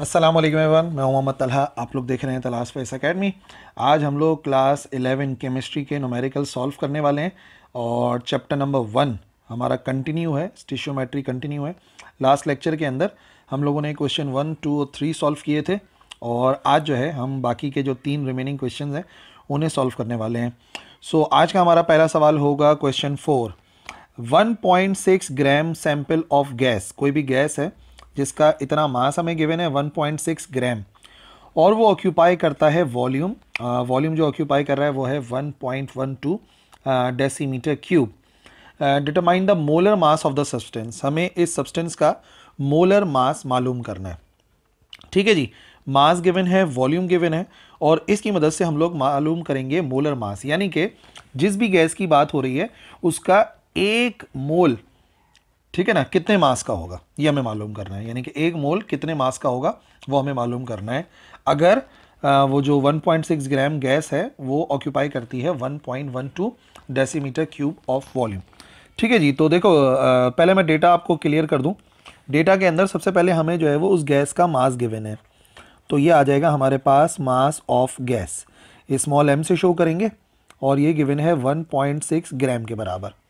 असलम वालेकुम मैं मोहम्मद तलहा आप लोग देख रहे हैं तलाश फेस अकेडमी आज हम लोग क्लास 11 केमिस्ट्री के नोमेरिकल सॉल्व करने वाले हैं और चैप्टर नंबर वन हमारा कंटिन्यू है स्टिशोमेट्री कंटिन्यू है लास्ट लेक्चर के अंदर हम लोगों ने क्वेश्चन वन टू और थ्री सॉल्व किए थे और आज जो है हम बाकी के जो तीन रिमेनिंग क्वेश्चन हैं उन्हें सॉल्व करने वाले हैं सो so, आज का हमारा पहला सवाल होगा question four one gram sample of gas कोई भी गैस है जिसका इतना मास हमें गिवन है 1.6 ग्राम और वो ऑक्यूपाई करता है वॉल्यूम वॉल्यूम जो ऑक्यूपाई कर रहा है वो है 1.12 decimetre cube determine the molar mass of the substance हमें इस सब्सटेंस का मोलर मास मालूम करना है ठीक है जी मास गिवन है वॉल्यूम गिवन है और इसकी मदद से हम लोग मालूम करेंगे मोलर मास यानी कि जिस भी गैस की बात हो रही है उसका एक मोल ठीक है ना कितने मास का होगा ये हमें मालूम करना है यानी कि एक मोल कितने मास का होगा वो हमें मालूम करना है अगर आ, वो जो 1.6 ग्राम गैस है वो ऑक्यूपाई करती है 1.12 डेसीमीटर क्यूब ऑफ वॉल्यूम ठीक है जी तो देखो आ, पहले मैं डेटा आपको क्लियर कर दूँ डेटा के अंदर सबसे पहले हमें जो है वो उस गैस का मास गिवन है तो ये आ जाएगा हमारे पास mass of gas small M से शो करेंगे और ये गिवन है वन ग्राम के बराबर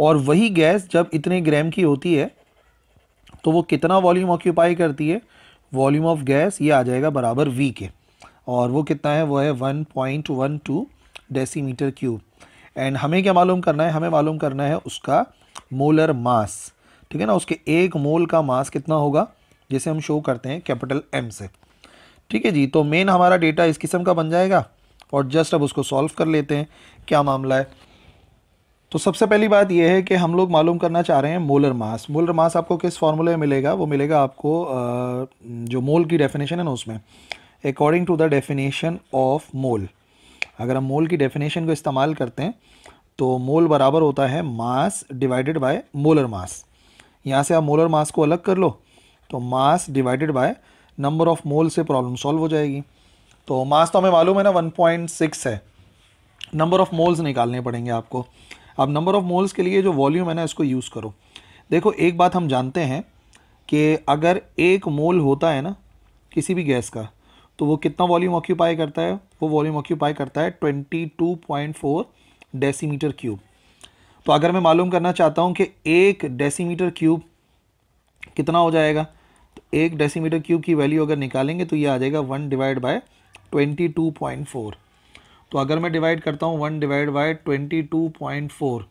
और वही गैस जब इतने ग्राम की होती है तो वो कितना वॉल्यूम ऑक्यूपाई करती है वॉल्यूम ऑफ गैस ये आ जाएगा बराबर वी के और वो कितना है वो है one point one two decimetre cube and हमें क्या मालूम करना है हमें मालूम करना है उसका मोलर मास ठीक है ना उसके एक मोल का मास कितना होगा जैसे हम शो करते हैं कैपिटल एम से ठीक है जी तो मेन हमारा डेटा इस किस्म का बन जाएगा और जस्ट अब उसको सॉल्व कर लेते हैं क्या मामला है तो सबसे पहली बात यह है कि हम लोग मालूम करना चाह रहे हैं मोलर मास मोलर मास आपको किस फार्मूले में मिलेगा वो मिलेगा आपको जो मोल की डेफिनेशन है ना उसमें according to the definition of mole अगर हम मोल की डेफिनेशन को इस्तेमाल करते हैं तो मोल बराबर होता है mass divided by molar mass यहाँ से आप मोलर मास को अलग कर लो तो mass divided by number of mole से प्रॉब्लम सॉल्व हो जाएगी तो मास तो हमें मालूम है ना 1.6 है नंबर ऑफ मोल्स निकालने पड़ेंगे आपको अब नंबर ऑफ़ मोल्स के लिए जो वॉल्यूम है ना इसको यूज़ करो देखो एक बात हम जानते हैं कि अगर एक मोल होता है ना किसी भी गैस का तो वो कितना वॉल्यूम ऑक्यूपाई करता है वो वॉल्यूम ऑक्यूपाई करता है twenty two point four decimetre cube तो अगर मैं मालूम करना चाहता हूँ कि एक डेसीमीटर क्यूब कितना हो जाएगा तो एक डेसीमीटर क्यूब की वैल्यू अगर निकालेंगे तो ये आ जाएगा one divide by twenty two point four तो अगर मैं डिवाइड करता हूँ one divide by twenty two point four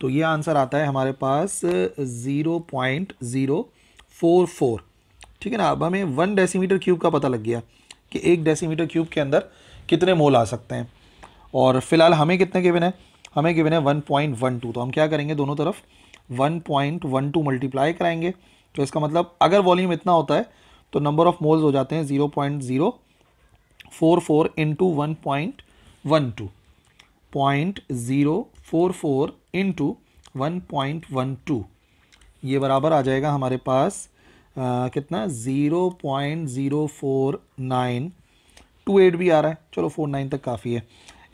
तो ये आंसर आता है हमारे पास zero point zero four four ठीक है ना अब हमें वन डेसीमीटर क्यूब का पता लग गया कि एक डेसीमीटर क्यूब के अंदर कितने मोल आ सकते हैं और फिलहाल हमें कितने गिवन है हमें गिवन है वन पॉइंट वन टू तो हम क्या करेंगे दोनों तरफ one point one two multiply कराएंगे तो इसका मतलब अगर वॉल्यूम इतना होता है तो नंबर ऑफ मोल्स हो जाते हैं zero point zero four four into one point one two point zero four four into one point one two ये बराबर आ जाएगा हमारे पास आ, कितना zero point zero four nine two eight भी आ रहा है चलो फोर नाइन तक काफ़ी है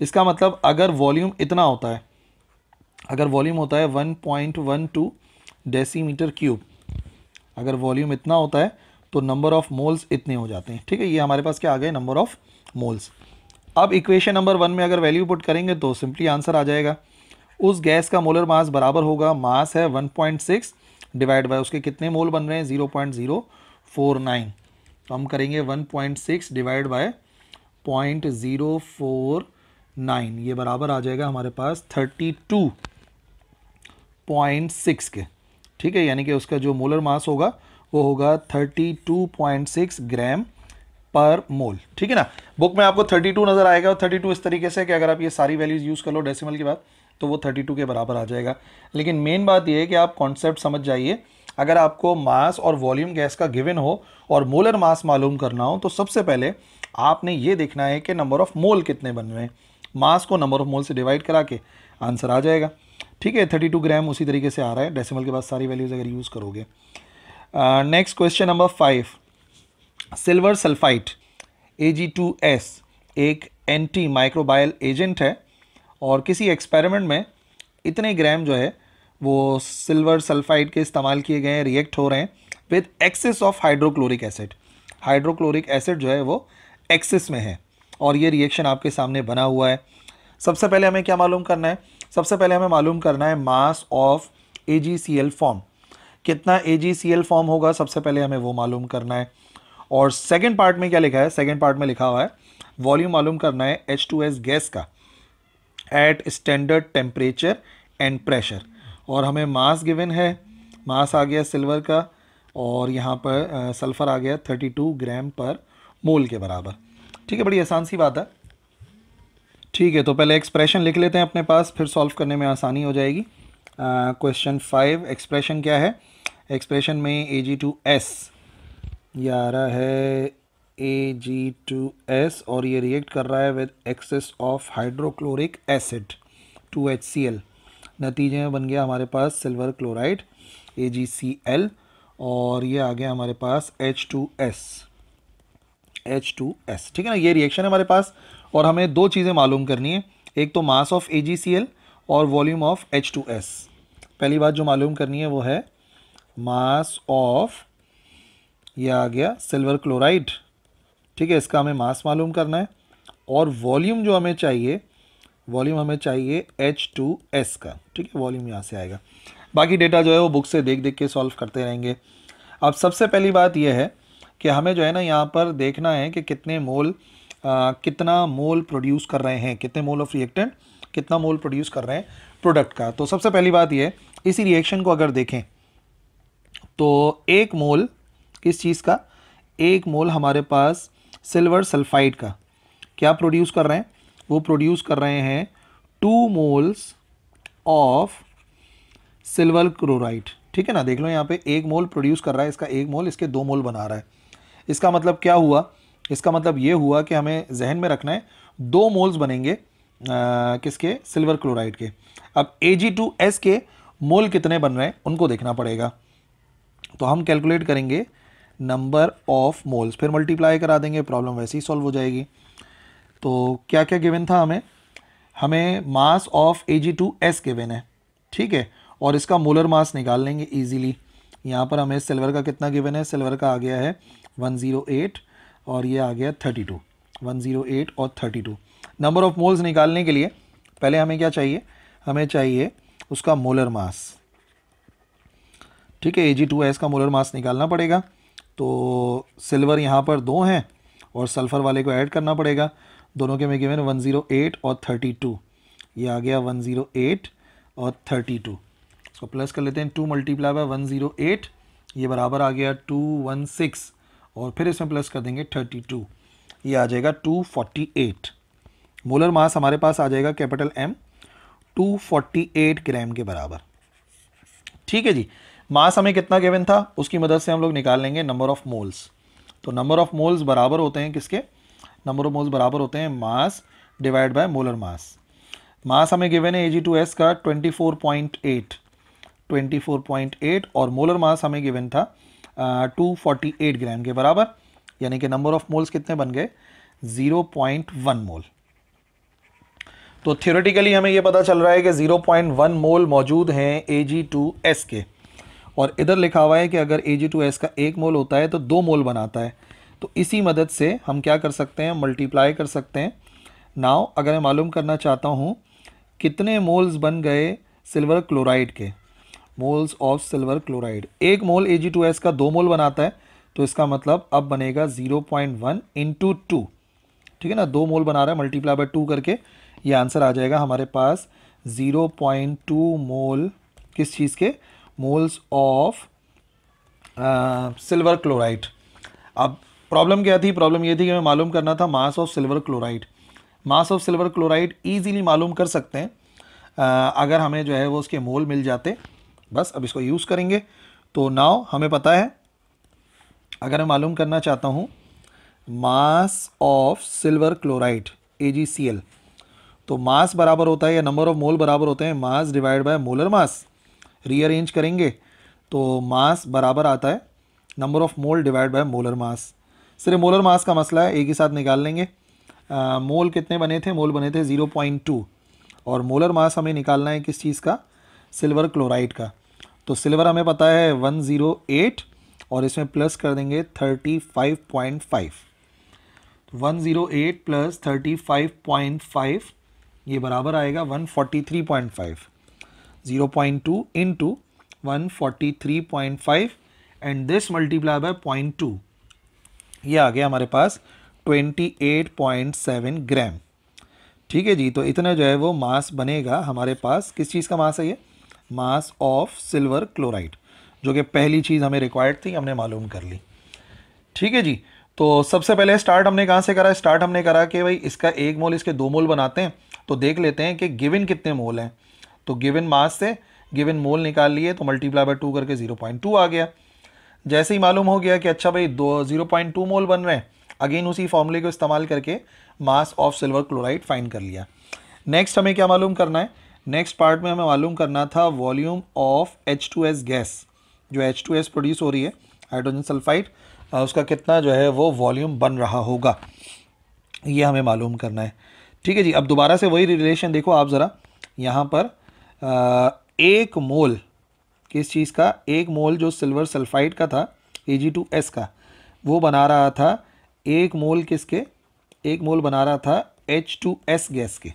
इसका मतलब अगर वॉल्यूम इतना होता है अगर वॉल्यूम होता है one point one two decimetre cube अगर वॉल्यूम इतना होता है तो नंबर ऑफ़ मोल्स इतने हो जाते हैं ठीक है ये हमारे पास क्या आ गए नंबर ऑफ़ मोल्स अब इक्वेशन नंबर वन में अगर वैल्यू पुट करेंगे तो सिंपली आंसर आ जाएगा उस गैस का मोलर मास बराबर होगा मास है 1.6 डिवाइड बाय उसके कितने मोल बन रहे हैं 0.049 तो हम करेंगे 1.6 डिवाइड बाय 0.049 ये बराबर आ जाएगा हमारे पास 32.6 के ठीक है यानी कि उसका जो मोलर मास होगा वो होगा 32.6 ग्राम पर मोल ठीक है ना बुक में आपको 32 नज़र आएगा और 32 इस तरीके से कि अगर आप ये सारी वैल्यूज़ यूज़ कर लो डेसिमल के बाद तो वो 32 के बराबर आ जाएगा लेकिन मेन बात यह है कि आप कॉन्सेप्ट समझ जाइए अगर आपको मास और वॉल्यूम गैस का गिवन हो और मोलर मास मालूम करना हो तो सबसे पहले आपने ये देखना है कि नंबर ऑफ़ मोल कितने बन रहे हैं मास को नंबर ऑफ़ मोल से डिवाइड करा के आंसर आ जाएगा ठीक है थर्टी टू ग्राम उसी तरीके से आ रहा है डेसिमल के बाद सारी वैल्यूज़ अगर यूज़ करोगे next question number five silver sulphite S एक एंटी माइक्रोबायल एजेंट है और किसी एक्सपेरिमेंट में इतने ग्राम जो है वो सिल्वर सल्फाइड के इस्तेमाल किए गए हैं रिएक्ट हो रहे हैं with excess of hydrochloric acid hydrochloric acid जो है वो एक्सेस में है और ये रिएक्शन आपके सामने बना हुआ है सबसे पहले हमें क्या मालूम करना है सबसे पहले हमें मालूम करना है मास ऑफ ए फॉर्म कितना ए फॉर्म होगा सबसे पहले हमें वो मालूम करना है और सेकेंड पार्ट में क्या लिखा है सेकेंड पार्ट में लिखा हुआ है वॉल्यूम मालूम करना है एच टू एस गैस का at standard temperature and pressure और हमें मास गिवन है मास आ गया सिल्वर का और यहाँ पर सल्फ़र आ गया थर्टी टू ग्राम पर मोल के बराबर ठीक है बड़ी आसान सी बात है ठीक है तो पहले एक्सप्रेशन लिख लेते हैं अपने पास फिर सॉल्व करने में आसानी हो जाएगी क्वेश्चन फाइव एक्सप्रेशन क्या है एक्सप्रेशन में ए जी टू एस रहा है ए जी टू एस और ये रिएक्ट कर रहा है with excess of hydrochloric acid two H C L नतीजे में बन गया हमारे पास silver chloride A G C L और ये आ गया हमारे पास H two S H two S ठीक है ना ये रिएक्शन है हमारे पास और हमें दो चीज़ें मालूम करनी है एक तो mass of A G C L और volume of H two S पहली बात जो मालूम करनी है वो है मास ऑफ ये आ गया सिल्वर क्लोराइड ठीक है इसका हमें मास मालूम करना है और वॉल्यूम जो हमें चाहिए वॉल्यूम हमें चाहिए एच टू एस का ठीक है वॉल्यूम यहाँ से आएगा बाकी डेटा जो है वो बुक से देख देख के सॉल्व करते रहेंगे अब सबसे पहली बात यह है कि हमें जो है ना यहाँ पर देखना है कि कितने मोल आ, कितना मोल प्रोड्यूस कर रहे हैं कितने मोल ऑफ रिएक्टेंट कितना मोल प्रोड्यूस कर रहे हैं प्रोडक्ट का तो सबसे पहली बात यह इसी रिएक्शन को अगर देखें तो एक मोल किस चीज़ का एक मोल हमारे पास सिल्वर सल्फाइड का क्या प्रोड्यूस कर रहे हैं वो प्रोड्यूस कर रहे हैं two moles of silver chloride ठीक है ना देख लो यहाँ पे एक मोल प्रोड्यूस कर रहा है इसका एक मोल इसके दो मोल बना रहा है इसका मतलब क्या हुआ इसका मतलब ये हुआ कि हमें जहन में रखना है दो मोल्स बनेंगे आ, किसके सिल्वर क्लोराइड के अब ए के मोल कितने बन रहे हैं उनको देखना पड़ेगा तो हम कैलकुलेट करेंगे नंबर ऑफ मोल्स फिर मल्टीप्लाई करा देंगे प्रॉब्लम वैसे ही सॉल्व हो जाएगी तो क्या क्या गिवन था हमें हमें mass of A G two S given है ठीक है और इसका मोलर मास निकाल लेंगे ईजिली यहाँ पर हमें सिल्वर का कितना गिवन है सिल्वर का आ गया है वन ज़ीरो एट और ये आ गया thirty two one zero eight और thirty two number of moles निकालने के लिए पहले हमें क्या चाहिए हमें चाहिए उसका मोलर मास ठीक है ए जी टू एस का मोलर मास निकालना पड़ेगा तो सिल्वर यहाँ पर दो हैं और सल्फ़र वाले को ऐड करना पड़ेगा दोनों के में जीरो 108 और 32 ये आ गया 108 और 32 इसको प्लस कर लेते हैं two multiply by one zero eight ये बराबर आ गया टू वन सिक्स और फिर इसमें प्लस कर देंगे थर्टी टू ये आ जाएगा two forty eight molar mass हमारे पास आ जाएगा capital M two forty eight gram के बराबर ठीक है जी मास हमें कितना गिवन था उसकी मदद से हम लोग निकाल लेंगे नंबर ऑफ मोल्स तो नंबर ऑफ मोल्स बराबर होते हैं किसके नंबर ऑफ मोल्स बराबर होते हैं mass divide by molar mass mass हमें गिवन है ए जी टू एस का 24.8 24.8 और मोलर मास हमें गिवन था टू फोर्टी एट ग्राम के बराबर यानी कि नंबर ऑफ मोल्स कितने बन गए ज़ीरो पॉइंट वन मोल तो थियोरेटिकली हमें यह पता चल रहा है कि ज़ीरो पॉइंट वन मोल मौजूद हैं ए जी टू एस के और इधर लिखा हुआ है कि अगर एस का एक मोल होता है तो दो मोल बनाता है तो इसी मदद से हम क्या कर सकते हैं मल्टीप्लाई कर सकते हैं नाव अगर मैं मालूम करना चाहता हूँ कितने मोल्स बन गए सिल्वर क्लोराइड के मोल्स ऑफ सिल्वर क्लोराइड एक मोल एस का दो मोल बनाता है तो इसका मतलब अब बनेगा zero point one into two ठीक है ना दो मोल बना रहा है मल्टीप्लाई बाय टू करके ये आंसर आ जाएगा हमारे पास ज़ीरो पॉइंट टू मोल किस चीज़ के मोल्स ऑफ सिल्वर क्लोराइड अब प्रॉब्लम क्या थी प्रॉब्लम ये थी कि हमें मालूम करना था mass of silver chloride mass of silver chloride easily मालूम कर सकते हैं uh, अगर हमें जो है वो उसके मोल मिल जाते बस अब इसको यूज़ करेंगे तो नाव हमें पता है अगर मैं मालूम करना चाहता हूँ मास ऑफ सिल्वर क्लोराइड ए तो मास बराबर होता है या नंबर ऑफ मोल बराबर होते हैं mass divide by molar mass rearrange करेंगे तो मास बराबर आता है number of mole divide by molar mass सिर्फ मोलर मास का मसला है एक ही साथ निकाल लेंगे मोल कितने बने थे मोल बने थे ज़ीरो पॉइंट टू और मोलर मास हमें निकालना है किस चीज़ का सिल्वर क्लोराइड का तो सिल्वर हमें पता है वन ज़ीरो एट और इसमें प्लस कर देंगे thirty five point five one zero eight plus thirty five point five ये बराबर आएगा one forty three point five three into five and this multiply by two ये आ गया हमारे पास twenty eight point seven gram ठीक है जी तो इतना जो है वो मास बनेगा हमारे पास किस चीज़ का मास है ये मास ऑफ सिल्वर क्लोराइड जो कि पहली चीज़ हमें रिक्वायर्ड थी हमने मालूम कर ली ठीक है जी तो सबसे पहले स्टार्ट हमने कहाँ से करा स्टार्ट हमने करा कि भाई इसका एक मोल इसके दो मोल बनाते हैं तो देख लेते हैं कि गिवन कितने मोल हैं तो गिवन मास से गिवन मोल निकाल लिए तो मल्टीप्लाई बाय टू करके जीरो पॉइंट टू आ गया जैसे ही मालूम हो गया कि अच्छा भाई दो जीरो पॉइंट टू मोल बन रहे हैं अगेन उसी फॉर्मूले को इस्तेमाल करके mass of silver chloride fine कर लिया नेक्स्ट हमें क्या मालूम करना है नेक्स्ट पार्ट में हमें मालूम करना था volume of H two S gas जो एच टू एस प्रोड्यूस हो रही है हाइड्रोजन सल्फाइड उसका कितना जो है वो वॉल्यूम बन रहा होगा ये हमें मालूम करना है ठीक है जी अब दोबारा से वही रिलेशन देखो आप ज़रा यहाँ पर एक मोल किस चीज़ का एक मोल जो सिल्वर सल्फाइड का था एस का वो बना रहा था एक मोल किसके एक मोल बना रहा था एच टू एस गैस के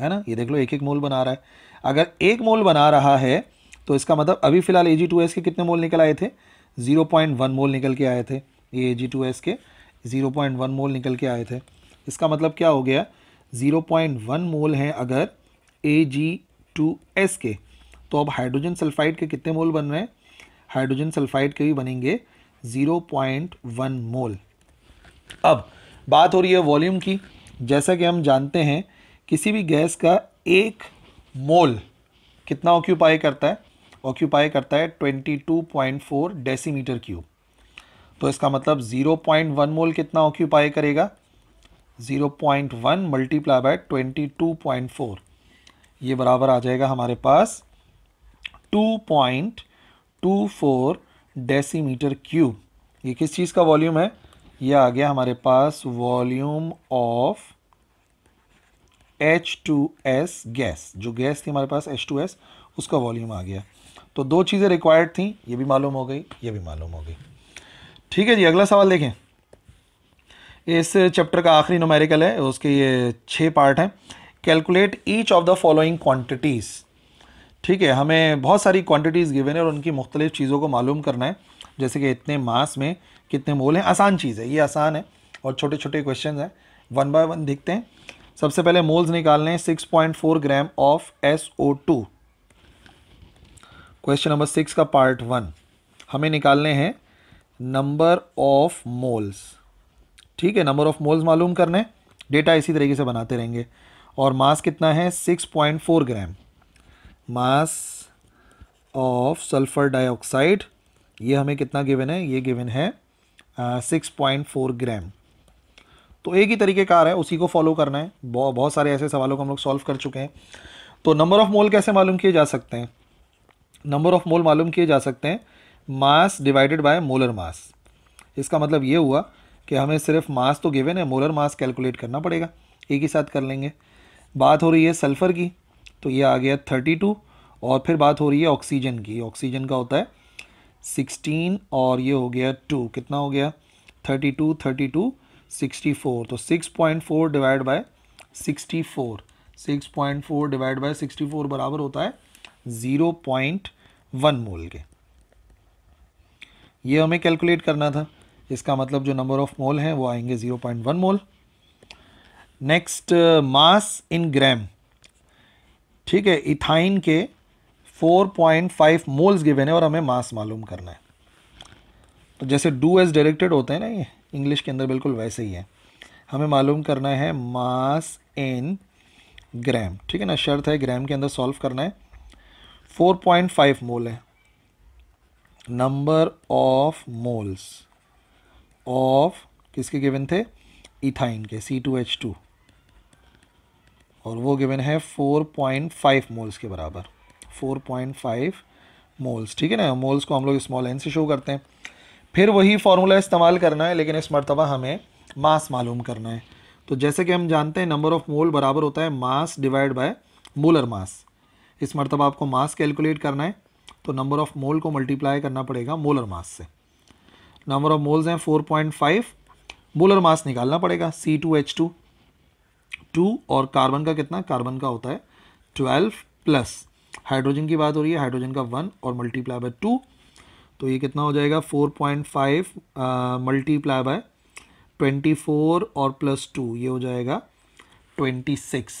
है ना ये देख लो एक एक मोल बना रहा है अगर एक मोल बना रहा है तो इसका मतलब अभी फ़िलहाल ए जी टू एस के कितने मोल निकल आए थे ज़ीरो पॉइंट वन मोल निकल के आए थे ये ए जी टू एस के ज़ीरो पॉइंट वन मोल निकल के आए थे इसका मतलब क्या हो गया ज़ीरो पॉइंट वन मोल हैं अगर ए जी टू एस के तो अब हाइड्रोजन सल्फाइड के कितने मोल बन रहे हैं हाइड्रोजन सल्फाइड के भी बनेंगे ज़ीरो पॉइंट वन मोल अब बात हो रही है वॉल्यूम की जैसा कि हम जानते हैं किसी भी गैस का एक मोल कितना ऑक्यूपाई करता है ऑक्यूपाई करता है twenty two point four decimetre cube तो इसका मतलब ज़ीरो पॉइंट वन मोल कितना ऑक्यूपाई करेगा zero point one multiply by twenty two point four ये बराबर आ जाएगा हमारे पास two point two four decimetre cube ये किस चीज़ का वॉल्यूम है ये आ गया हमारे पास volume of H two S gas जो गैस थी हमारे पास एच टू एस उसका वॉल्यूम आ गया तो दो चीज़ें रिक्वायर्ड थी ये भी मालूम हो गई ये भी मालूम हो गई ठीक है जी अगला सवाल देखें इस चैप्टर का आखिरी नोमेरिकल है उसके ये छः पार्ट हैं calculate each of the following quantities ठीक है हमें बहुत सारी क्वांटिटीज़ गिवन है और उनकी मुख्तलिफ़ चीज़ों को मालूम करना है जैसे कि इतने मास में कितने मोल हैं आसान चीज़ है ये आसान है और छोटे छोटे क्वेश्चन हैं वन बाय वन देखते हैं सबसे पहले मोल्स निकालने हैं six point four gram of S O two question number six का पार्ट वन हमें निकालने हैं नंबर ऑफ मोल्स ठीक है नंबर ऑफ मोल्स मालूम करने डेटा इसी तरीके से बनाते रहेंगे और मास कितना है six point four gram mass of sulphur dioxide ये हमें कितना गिवन है ये गिवन है सिक्स पॉइंट फोर ग्राम तो एक ही तरीके कार है उसी को फॉलो करना है बहुत बहुत सारे ऐसे सवालों को हम लोग सॉल्व कर चुके हैं तो नंबर ऑफ़ मोल कैसे मालूम किए जा सकते हैं नंबर ऑफ़ मोल मालूम किए जा सकते हैं mass divided by molar mass इसका मतलब ये हुआ कि हमें सिर्फ मास तो गिवन है मोलर मास कैलकुलेट करना पड़ेगा एक ही साथ कर लेंगे बात हो रही है सल्फ़र की तो ये आ गया थर्टी टू और फिर बात हो रही है ऑक्सीजन की ऑक्सीजन का होता है सिक्सटीन और ये हो गया टू कितना हो गया thirty two thirty two sixty four तो six point four divide by sixty four six point four divide by sixty four बराबर होता है ज़ीरो पॉइंट वन मोल के ये हमें कैलकुलेट करना था इसका मतलब जो नंबर ऑफ मोल हैं वो आएंगे zero point one mole next mass in gram ठीक है इथाइन के 4.5 मोल्स गिवेन है और हमें मास मालूम करना है तो जैसे डू एज डायरेक्टेड होते हैं ना ये इंग्लिश के अंदर बिल्कुल वैसे ही है हमें मालूम करना है मास इन ग्राम ठीक है ना शर्त है ग्राम के अंदर सॉल्व करना है 4.5 मोल है नंबर ऑफ मोल्स ऑफ किसके गिवन थे इथाइन के सी टू एच टू और वो गिवन है फोर पॉइंट फाइव मोल्स के बराबर फोर पॉइंट फाइव मोल्स ठीक है ना मोल्स को हम लोग स्मॉल एन से शो करते हैं फिर वही फार्मूला इस्तेमाल करना है लेकिन इस मरतबा हमें मास मालूम करना है तो जैसे कि हम जानते हैं नंबर ऑफ मोल बराबर होता है mass divide by molar mass इस मरतबा आपको मास कैलकुलेट करना है तो नंबर ऑफ मोल को मल्टीप्लाई करना पड़ेगा मोलर मास से नंबर ऑफ मोल्स हैं 4.5 मोलर मास निकालना पड़ेगा C two H two two और कार्बन का कितना कार्बन का होता है ट्वेल्व प्लस हाइड्रोजन की बात हो रही है हाइड्रोजन का वन और मल्टीप्लाई बाय टू तो ये कितना हो जाएगा four point five multiply by twenty four और प्लस टू ये हो जाएगा twenty six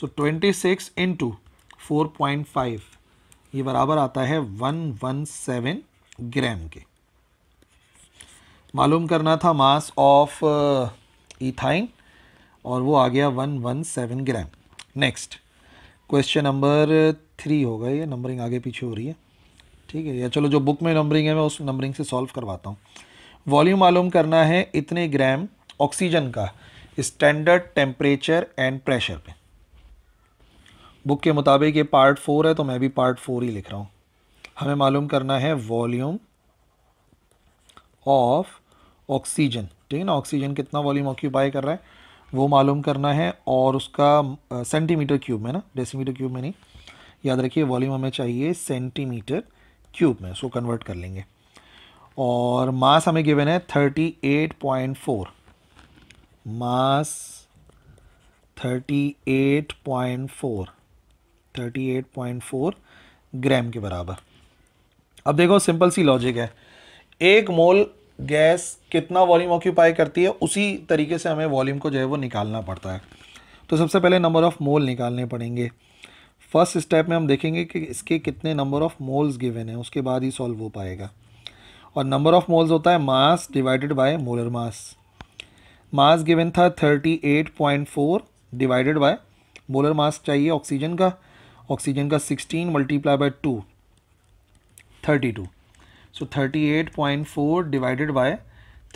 so twenty six into four point five ये बराबर आता है वन वन सेवन ग्राम के मालूम करना था मास ऑफ इथाइन और वो आ गया one one seven gram next question number three होगा ये नंबरिंग आगे पीछे हो रही है ठीक है या चलो जो बुक में नंबरिंग है मैं उस नंबरिंग से सॉल्व करवाता हूँ वॉल्यूम मालूम करना है इतने ग्राम ऑक्सीजन का स्टैंडर्ड टेम्परेचर एंड प्रेशर पे बुक के मुताबिक ये पार्ट फोर है तो मैं भी पार्ट फोर ही लिख रहा हूँ हमें मालूम करना है वॉल्यूम ऑफ ऑक्सीजन ठीक है ना ऑक्सीजन कितना वॉल्यूम ऑक्यूपाई कर रहा है वो मालूम करना है और उसका सेंटीमीटर क्यूब में ना डेसीमीटर क्यूब में नहीं याद रखिए वॉल्यूम हमें चाहिए सेंटीमीटर क्यूब में उसको कन्वर्ट कर लेंगे और मास हमें गिवन है thirty eight point four mass thirty eight point four thirty eight point four gram के बराबर अब देखो सिंपल सी लॉजिक है एक मोल गैस कितना वॉल्यूम ऑक्यूपाई करती है उसी तरीके से हमें वॉल्यूम को जो है वो निकालना पड़ता है तो सबसे पहले नंबर ऑफ़ मोल निकालने पड़ेंगे फर्स्ट स्टेप में हम देखेंगे कि इसके कितने नंबर ऑफ़ मोल्स गिवन है उसके बाद ही सॉल्व हो पाएगा और नंबर ऑफ़ मोल्स होता है mass divided by molar mass mass given था thirty eight point four divided by molar mass चाहिए ऑक्सीजन का ऑक्सीजन का sixteen multiply by two thirty two so 38.4 divided by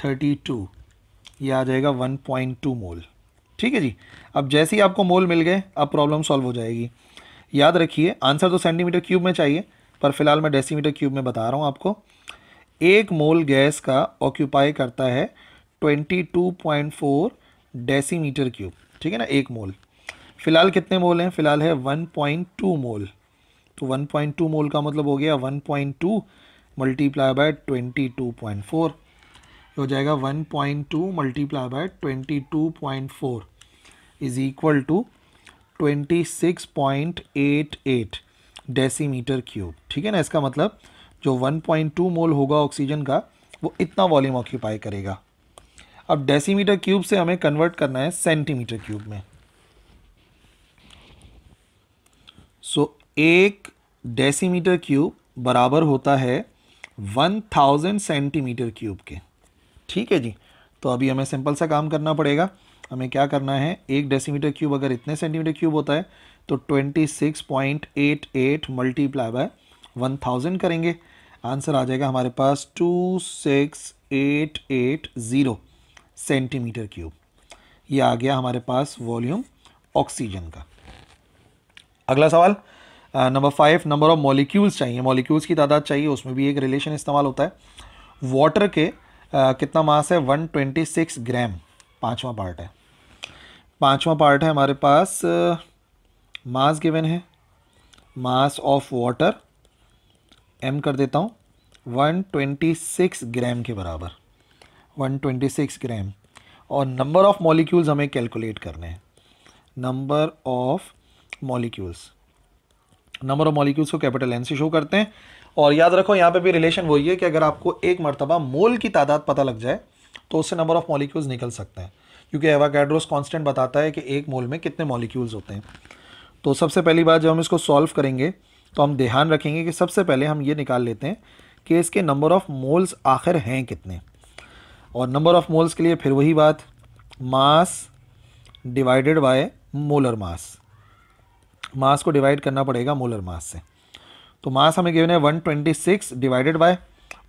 32 ये आ जाएगा 1.2 मोल ठीक है जी अब जैसे ही आपको मोल मिल गए अब प्रॉब्लम सॉल्व हो जाएगी याद रखिए आंसर तो सेंटीमीटर क्यूब में चाहिए पर फिलहाल मैं डेसीमीटर क्यूब में बता रहा हूँ आपको एक मोल गैस का ऑक्यूपाई करता है 22.4 डेसीमीटर क्यूब ठीक है ना एक मोल फिलहाल कितने मोल हैं फिलहाल है 1.2 मोल तो 1.2 मोल का मतलब हो गया 1.2 multiply by twenty two point four हो जाएगा one point two multiply by twenty two point four is equal to twenty six point eight eight decimetre cube ठीक है ना इसका मतलब जो वन पॉइंट टू मोल होगा ऑक्सीजन का वो इतना वॉल्यूम ऑक्यूपाई करेगा अब डेसीमीटर क्यूब से हमें कन्वर्ट करना है सेंटीमीटर क्यूब में सो so, एक डेसीमीटर क्यूब बराबर होता है 1000 सेंटीमीटर क्यूब के ठीक है जी तो अभी हमें सिंपल सा काम करना पड़ेगा हमें क्या करना है एक डेसीमीटर क्यूब अगर इतने सेंटीमीटर क्यूब होता है तो 26.88 मल्टीप्लाई बाय 1000 करेंगे आंसर आ जाएगा हमारे पास 26880 सेंटीमीटर क्यूब ये आ गया हमारे पास वॉल्यूम ऑक्सीजन का अगला सवाल number five number of molecules चाहिए मॉलिक्यूल्स की तादाद चाहिए उसमें भी एक रिलेशन इस्तेमाल होता है वाटर के आ, uh, कितना मास है 126 ग्राम पाँचवा पार्ट है पाँचवा पार्ट है हमारे पास मास uh, गिवन है मास ऑफ वाटर एम कर देता हूँ 126 ग्राम के बराबर 126 ग्राम और नंबर ऑफ़ मॉलिक्यूल्स हमें कैलकुलेट करने हैं number of molecules number of molecules को कैपिटल एन से शो करते हैं और याद रखो यहाँ पे भी रिलेशन वही है कि अगर आपको एक मरतबा मोल की तादाद पता लग जाए तो उससे नंबर ऑफ मॉलिक्यूल्स निकल सकते हैं क्योंकि एवागैड्रोस कांस्टेंट बताता है कि एक मोल में कितने मॉलिक्यूल्स होते हैं तो सबसे पहली बात जब हम इसको सॉल्व करेंगे तो हम ध्यान रखेंगे कि सबसे पहले हम ये निकाल लेते हैं कि इसके नंबर ऑफ़ मोल्स आखिर हैं कितने और नंबर ऑफ़ मोल्स के लिए फिर वही बात mass divided by molar mass mass को डिवाइड करना पड़ेगा मोलर मास से तो मास हमें गिवन है 126 डिवाइडेड बाय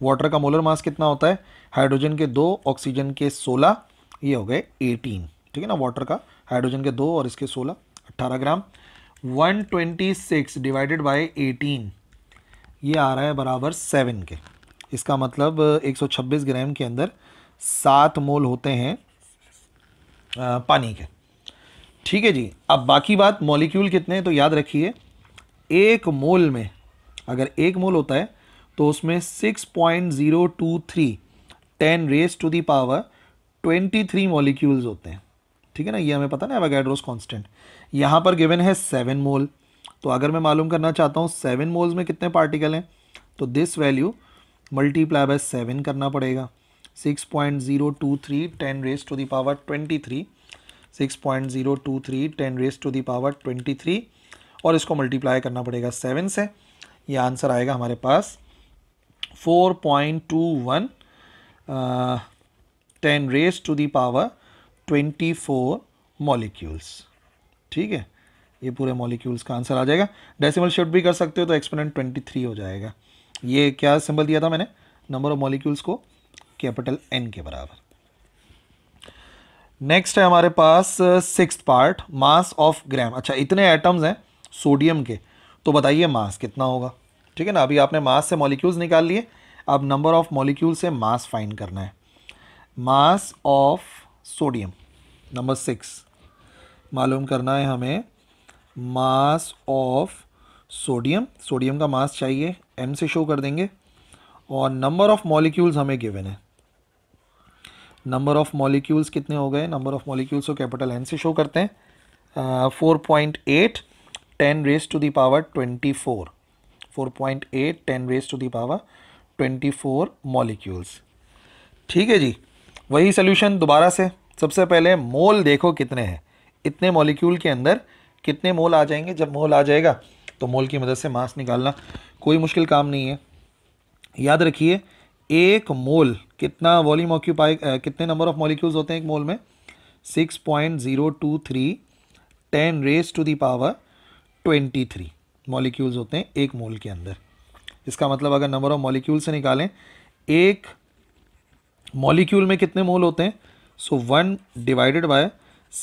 वाटर का मोलर मास कितना होता है हाइड्रोजन के दो ऑक्सीजन के सोलह ये हो गए एटीन ठीक है ना वाटर का हाइड्रोजन के दो और इसके सोलह अट्ठारह ग्राम 126 डिवाइडेड बाय 18 ये आ रहा है बराबर सेवन के इसका मतलब 126 ग्राम के अंदर सात मोल होते हैं पानी के ठीक है जी अब बाकी बात मॉलिक्यूल कितने हैं तो याद रखिए एक मोल में अगर एक मोल होता है तो उसमें six point zero two three ten raise to the power twenty three molecules होते हैं ठीक है ना ये हमें पता ना एवागैड्रोस कांस्टेंट यहाँ पर गिवन है सेवन मोल तो अगर मैं मालूम करना चाहता हूँ सेवन मोल्स में कितने पार्टिकल हैं तो this value multiply by seven करना पड़ेगा six point zero two three ten raise to the power twenty three six point zero two three ten raise to the power three और इसको multiply करना पड़ेगा सेवन से ये आंसर आएगा हमारे पास four point two one ten raise to the power four molecules ठीक है ये पूरे मॉलिक्यूल्स का आंसर आ जाएगा डेसिमल शिफ्ट भी कर सकते हो तो एक्सपोनेंट थ्री हो जाएगा ये क्या सिंबल दिया था मैंने नंबर ऑफ मॉलिक्यूल्स को कैपिटल एन के बराबर नेक्स्ट है हमारे पास six part mass of gram अच्छा इतने एटम्स हैं सोडियम के तो बताइए मास कितना होगा ठीक है ना अभी आपने मास से मॉलिक्यूल्स निकाल लिए अब नंबर ऑफ मॉलिक्यूल से मास फाइंड करना है mass of sodium number six मालूम करना है हमें मास ऑफ सोडियम सोडियम का मास चाहिए एम से शो कर देंगे और नंबर ऑफ मॉलिक्यूल्स हमें गिवन है नंबर ऑफ़ मॉलिक्यूल्स कितने हो गए नंबर ऑफ़ मॉलिक्यूल्स को कैपिटल एन से शो करते हैं four point eight ten raise to the power twenty four four point eight ten raise to the power twenty four molecules ठीक है जी वही सोल्यूशन दोबारा से सबसे पहले मोल देखो कितने हैं इतने मॉलिक्यूल के अंदर कितने मोल आ जाएंगे जब मोल आ जाएगा तो मोल की मदद से मास निकालना कोई मुश्किल काम नहीं है याद रखिए एक मोल कितना वॉल्यूम ऑक्यूपाई कितने नंबर ऑफ मॉलिक्यूल्स होते हैं एक मोल में six point zero two three ten raise to the power twenty three molecules होते हैं एक मोल के अंदर इसका मतलब अगर नंबर ऑफ मॉलिक्यूल से निकालें एक मॉलिक्यूल में कितने मोल होते हैं so one divided by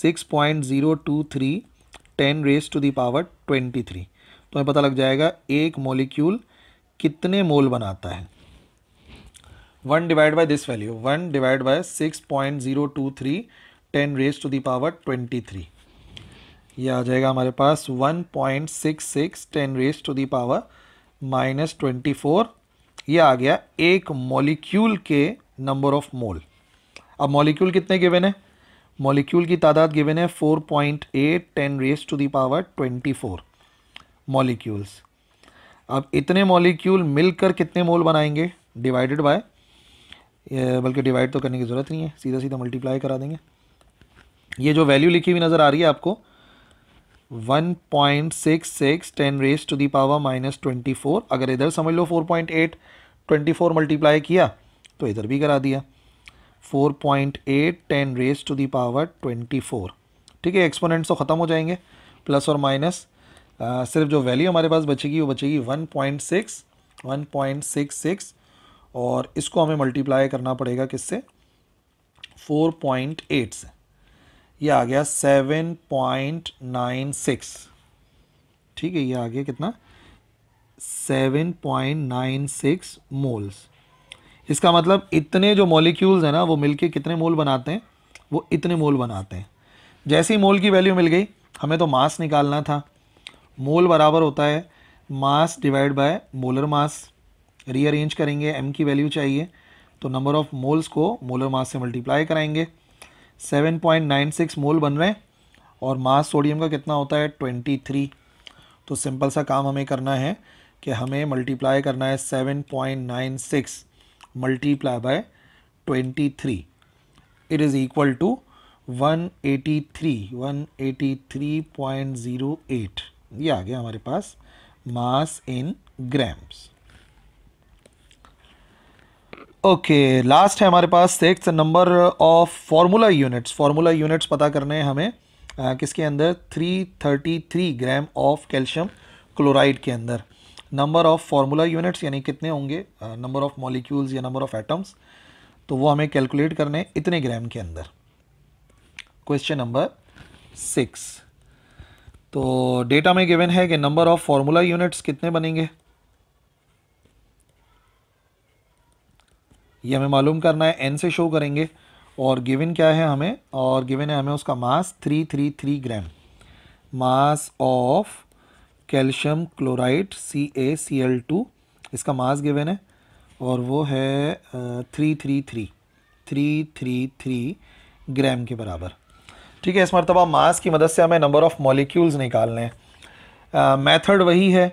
six point zero two three ten raise to the power twenty three तो हमें पता लग जाएगा एक मॉलिक्यूल कितने मोल बनाता है one divide by this value one divide by six point zero two three ten raise to the power twenty three ये आ जाएगा हमारे पास one point six six ten raise to the power minus twenty four ये आ गया एक मॉलिक्यूल के नंबर ऑफ मोल अब मॉलिक्यूल कितने गिवेन है मॉलिक्यूल की तादाद गिवेन है four point eight ten raise to the power twenty four molecules अब इतने मॉलिक्यूल मिलकर कितने मोल बनाएंगे डिवाइडेड बाय बल्कि डिवाइड तो करने की ज़रूरत नहीं है सीधा सीधा मल्टीप्लाई करा देंगे ये जो वैल्यू लिखी हुई नज़र आ रही है आपको one point six six ten raise to the power minus twenty four अगर इधर समझ लो four point eight twenty four multiply किया तो इधर भी करा दिया four point eight ten raise to the power twenty four ठीक है एक्सपोनेंट्स तो ख़त्म हो जाएंगे प्लस और माइनस सिर्फ जो वैल्यू हमारे पास बचेगी वो बचेगी one point six one point six six और इसको हमें मल्टीप्लाई करना पड़ेगा किससे 4.8 से ये आ गया 7.96 ठीक है ये आ गया कितना 7.96 मोल्स इसका मतलब इतने जो मॉलिक्यूल्स हैं ना वो मिलके कितने मोल बनाते हैं वो इतने मोल बनाते हैं जैसे ही मोल की वैल्यू मिल गई हमें तो मास निकालना था मोल बराबर होता है mass divide by molar mass rearrange करेंगे एम की वैल्यू चाहिए तो नंबर ऑफ मोल्स को मोलर मास से मल्टीप्लाई कराएंगे 7.96 मोल बन रहे हैं और मास सोडियम का कितना होता है 23 तो सिंपल सा काम हमें करना है कि हमें मल्टीप्लाई करना है 7.96 multiply by three it is equal to 183 183.08 ये आ गया हमारे पास mass in grams okay last है हमारे पास six number of formula units formula units पता करने हैं हमें आ, किसके अंदर 333 ग्राम ऑफ कैल्शियम क्लोराइड के अंदर नंबर ऑफ़ फार्मूला यूनिट्स यानी कितने होंगे नंबर ऑफ़ मॉलिक्यूल्स या नंबर ऑफ़ एटम्स तो वो हमें कैलकुलेट करने इतने ग्राम के अंदर क्वेश्चन नंबर सिक्स तो डेटा में गिवन है कि नंबर ऑफ़ फार्मूला यूनिट्स कितने बनेंगे ये हमें मालूम करना है एन से शो करेंगे और गिवन क्या है हमें और गिवन है हमें उसका mass three three three gram mass of calcium chloride C A C L two इसका मास गिवन है और वो है three three three three three three gram के बराबर ठीक है इस मरतबा मास की मदद से हमें नंबर ऑफ़ मॉलिक्यूल्स निकालने हैं मेथड वही है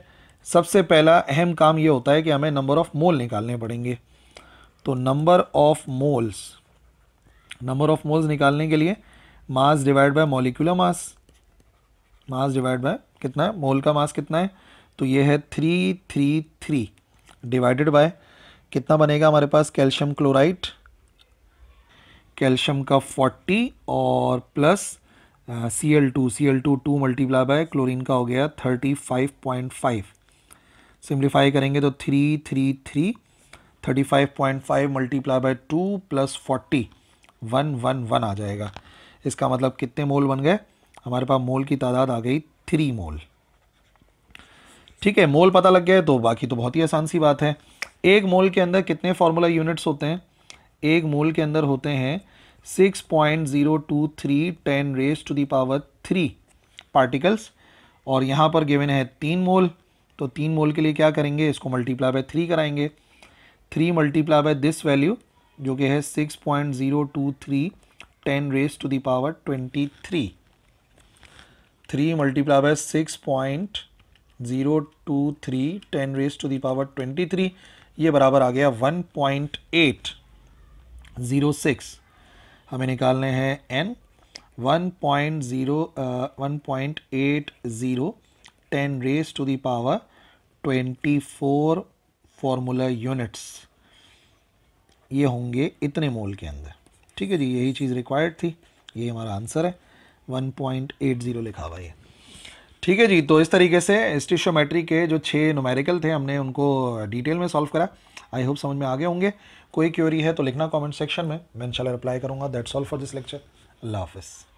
सबसे पहला अहम काम ये होता है कि हमें नंबर ऑफ़ मोल निकालने पड़ेंगे तो number of moles number of moles निकालने के लिए mass divide by molecular mass mass divide by कितना है मोल का मास कितना है तो ये है three three three divided by कितना बनेगा हमारे पास कैल्शियम क्लोराइड कैल्शियम का फोर्टी और plus C L two C L two two multiply by chlorine का हो गया thirty five point five simplify करेंगे तो three three three thirty five point five multiply by two plus forty one one one आ जाएगा इसका मतलब कितने मोल बन गए हमारे पास मोल की तादाद आ गई थ्री मोल ठीक है मोल पता लग गया तो बाकी तो बहुत ही आसान सी बात है एक मोल के अंदर कितने फार्मूला यूनिट्स होते हैं एक मोल के अंदर होते हैं six point zero two three ten raise to the power three particles और यहाँ पर गिवन है तीन मोल तो तीन मोल के लिए क्या करेंगे इसको मल्टीप्लाई बाय थ्री कराएंगे three multiply by this value जो कि है six point zero two three ten raise to the power twenty three three multiply by six point zero two three ten raise to the power twenty three ये बराबर आ गया one point eight zero six हमें निकालने हैं N one point zero one point eight zero ten raise to the power twenty four formula units ये होंगे इतने मोल के अंदर ठीक है जी यही चीज़ रिक्वायर्ड थी ये हमारा आंसर है 1.80 लिखा हुआ ये ठीक है जी तो इस तरीके से स्टिशोमेट्री के जो छः नोमेरिकल थे हमने उनको डिटेल में सॉल्व करा आई होप समझ में आगे होंगे कोई क्यूरी है तो लिखना कॉमेंट सेक्शन में मैं इनशाला रिप्लाई करूँगा that solve for this lecture अल्लाह हाफिज़